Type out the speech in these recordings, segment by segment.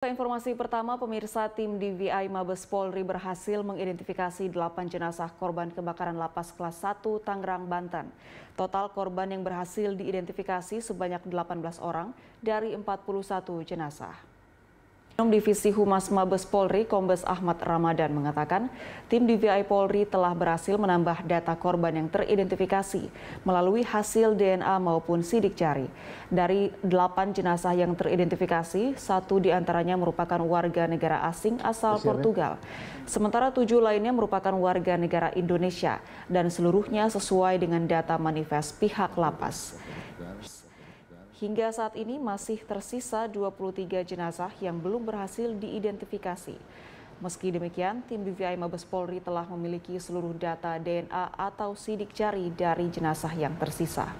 Informasi pertama, pemirsa tim DVI Mabes Polri berhasil mengidentifikasi 8 jenazah korban kebakaran lapas kelas 1 Tangerang, Banten. Total korban yang berhasil diidentifikasi sebanyak 18 orang dari 41 jenazah. Divisi Humas Mabes Polri, Kombes Ahmad Ramadan mengatakan, tim DVI Polri telah berhasil menambah data korban yang teridentifikasi melalui hasil DNA maupun sidik jari. Dari delapan jenazah yang teridentifikasi, satu diantaranya merupakan warga negara asing asal ya. Portugal. Sementara tujuh lainnya merupakan warga negara Indonesia dan seluruhnya sesuai dengan data manifest pihak lapas. Hingga saat ini masih tersisa 23 jenazah yang belum berhasil diidentifikasi. Meski demikian, tim BVI Mabes Polri telah memiliki seluruh data DNA atau sidik jari dari jenazah yang tersisa.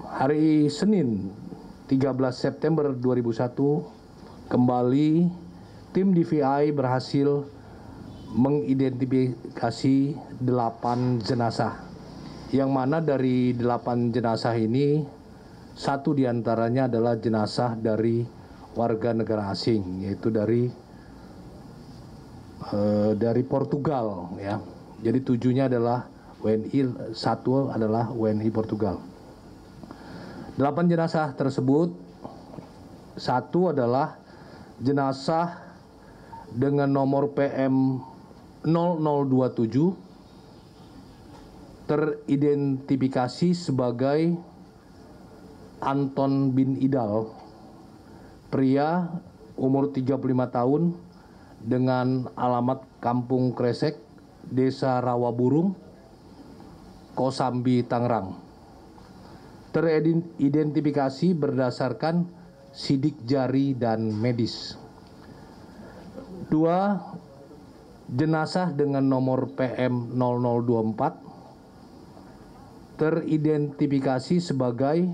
Hari Senin 13 September 2001, kembali tim DVI berhasil mengidentifikasi delapan jenazah yang mana dari delapan jenazah ini satu diantaranya adalah jenazah dari warga negara asing yaitu dari e, dari Portugal ya jadi tujuhnya adalah WNI satu adalah WNI Portugal delapan jenazah tersebut satu adalah jenazah dengan nomor PM 0027 teridentifikasi sebagai Anton bin Idal, pria umur 35 tahun dengan alamat Kampung Kresek, Desa Rawaburung, Kosambi, Tangerang. Teridentifikasi berdasarkan sidik jari dan medis. Dua, jenazah dengan nomor PM 0024 teridentifikasi sebagai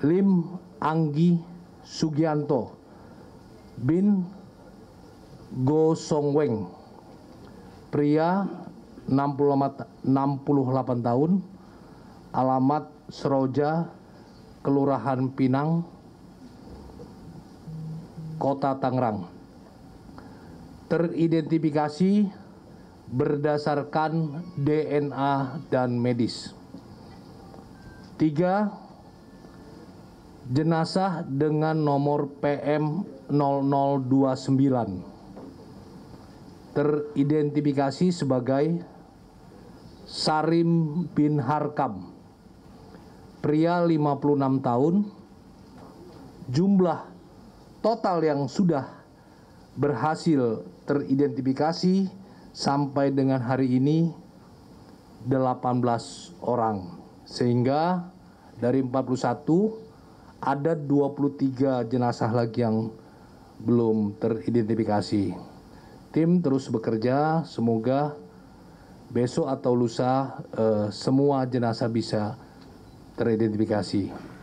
Lim Anggi Sugianto bin Go Songweng pria 68 tahun alamat Seroja Kelurahan Pinang Kota Tangerang teridentifikasi berdasarkan DNA dan medis. Tiga, Jenazah dengan nomor PM 0029 teridentifikasi sebagai Sarim bin Harkam, pria 56 tahun, jumlah total yang sudah berhasil teridentifikasi sampai dengan hari ini 18 orang. Sehingga dari 41 ada 23 jenazah lagi yang belum teridentifikasi. Tim terus bekerja, semoga besok atau lusa eh, semua jenazah bisa teridentifikasi.